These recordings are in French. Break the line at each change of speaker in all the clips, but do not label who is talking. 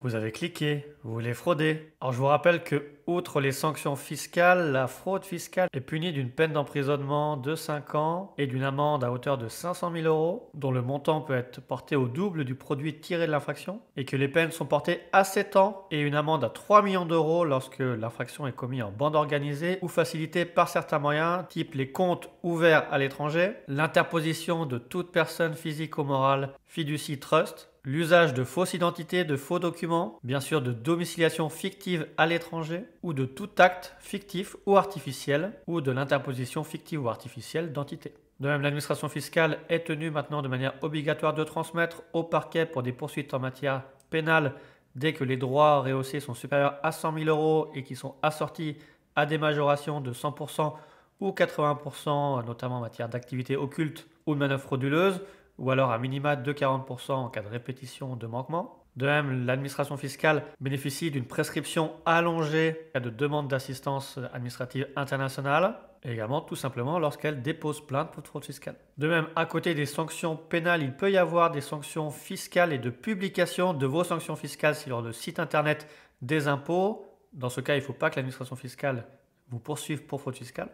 Vous avez cliqué, vous voulez frauder. Alors je vous rappelle que Outre les sanctions fiscales, la fraude fiscale est punie d'une peine d'emprisonnement de 5 ans et d'une amende à hauteur de 500 000 euros, dont le montant peut être porté au double du produit tiré de l'infraction, et que les peines sont portées à 7 ans et une amende à 3 millions d'euros lorsque l'infraction est commise en bande organisée ou facilitée par certains moyens, type les comptes ouverts à l'étranger, l'interposition de toute personne physique ou morale, fiducie trust, l'usage de fausses identités, de faux documents, bien sûr de domiciliation fictive à l'étranger, ou de tout acte fictif ou artificiel ou de l'interposition fictive ou artificielle d'entité. De même, l'administration fiscale est tenue maintenant de manière obligatoire de transmettre au parquet pour des poursuites en matière pénale dès que les droits rehaussés sont supérieurs à 100 000 euros et qui sont assortis à des majorations de 100% ou 80%, notamment en matière d'activité occulte ou de manœuvre frauduleuse, ou alors à minima de 40% en cas de répétition de manquement. De même, l'administration fiscale bénéficie d'une prescription allongée de demandes d'assistance administrative internationale et également tout simplement lorsqu'elle dépose plainte pour fraude fiscale. De même, à côté des sanctions pénales, il peut y avoir des sanctions fiscales et de publication de vos sanctions fiscales sur le site internet des impôts. Dans ce cas, il ne faut pas que l'administration fiscale vous poursuive pour fraude fiscale.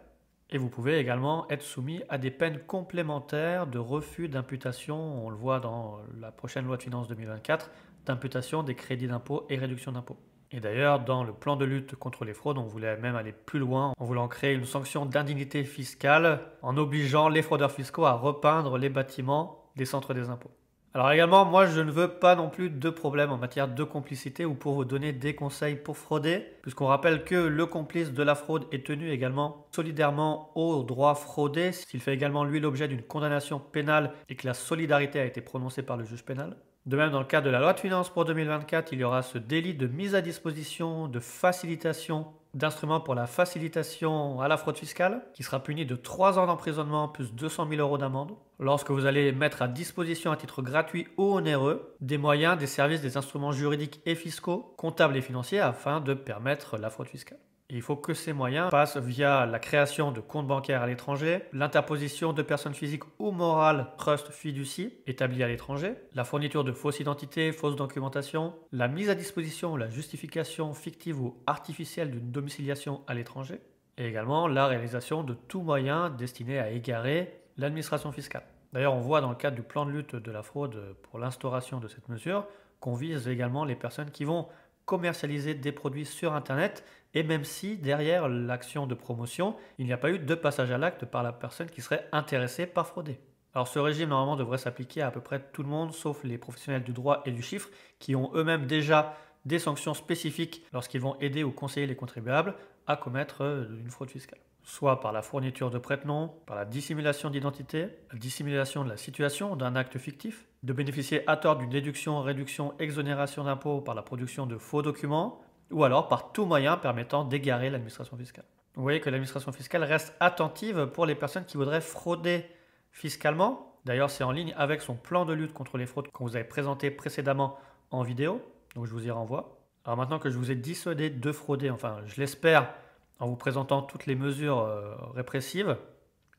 Et vous pouvez également être soumis à des peines complémentaires de refus d'imputation. On le voit dans la prochaine loi de finances 2024 d'imputation des crédits d'impôt et réduction d'impôt. Et d'ailleurs, dans le plan de lutte contre les fraudes, on voulait même aller plus loin en voulant créer une sanction d'indignité fiscale en obligeant les fraudeurs fiscaux à repeindre les bâtiments des centres des impôts. Alors également, moi je ne veux pas non plus de problème en matière de complicité ou pour vous donner des conseils pour frauder, puisqu'on rappelle que le complice de la fraude est tenu également solidairement au droit fraudé s'il fait également lui l'objet d'une condamnation pénale et que la solidarité a été prononcée par le juge pénal. De même, dans le cadre de la loi de finances pour 2024, il y aura ce délit de mise à disposition de facilitation d'instruments pour la facilitation à la fraude fiscale, qui sera puni de 3 ans d'emprisonnement plus 200 000 euros d'amende, lorsque vous allez mettre à disposition à titre gratuit ou onéreux des moyens, des services, des instruments juridiques et fiscaux, comptables et financiers, afin de permettre la fraude fiscale. Il faut que ces moyens passent via la création de comptes bancaires à l'étranger, l'interposition de personnes physiques ou morales trust fiducie établies à l'étranger, la fourniture de fausses identités, fausses documentations, la mise à disposition ou la justification fictive ou artificielle d'une domiciliation à l'étranger, et également la réalisation de tout moyen destiné à égarer l'administration fiscale. D'ailleurs, on voit dans le cadre du plan de lutte de la fraude pour l'instauration de cette mesure qu'on vise également les personnes qui vont commercialiser des produits sur Internet, et même si derrière l'action de promotion, il n'y a pas eu de passage à l'acte par la personne qui serait intéressée par frauder. Alors ce régime normalement devrait s'appliquer à à peu près tout le monde, sauf les professionnels du droit et du chiffre, qui ont eux-mêmes déjà des sanctions spécifiques lorsqu'ils vont aider ou conseiller les contribuables à commettre euh, une fraude fiscale soit par la fourniture de prête noms par la dissimulation d'identité, la dissimulation de la situation d'un acte fictif, de bénéficier à tort d'une déduction, réduction, exonération d'impôt par la production de faux documents, ou alors par tout moyen permettant d'égarer l'administration fiscale. Vous voyez que l'administration fiscale reste attentive pour les personnes qui voudraient frauder fiscalement. D'ailleurs, c'est en ligne avec son plan de lutte contre les fraudes qu'on vous avait présenté précédemment en vidéo, donc je vous y renvoie. Alors maintenant que je vous ai dissuadé de frauder, enfin je l'espère, en vous présentant toutes les mesures euh, répressives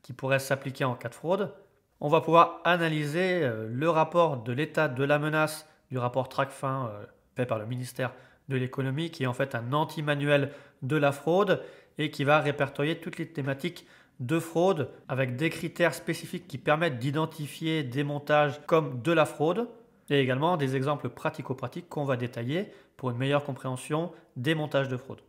qui pourraient s'appliquer en cas de fraude. On va pouvoir analyser euh, le rapport de l'état de la menace du rapport TRACFIN euh, fait par le ministère de l'économie, qui est en fait un anti-manuel de la fraude et qui va répertorier toutes les thématiques de fraude avec des critères spécifiques qui permettent d'identifier des montages comme de la fraude et également des exemples pratico-pratiques qu'on va détailler pour une meilleure compréhension des montages de fraude.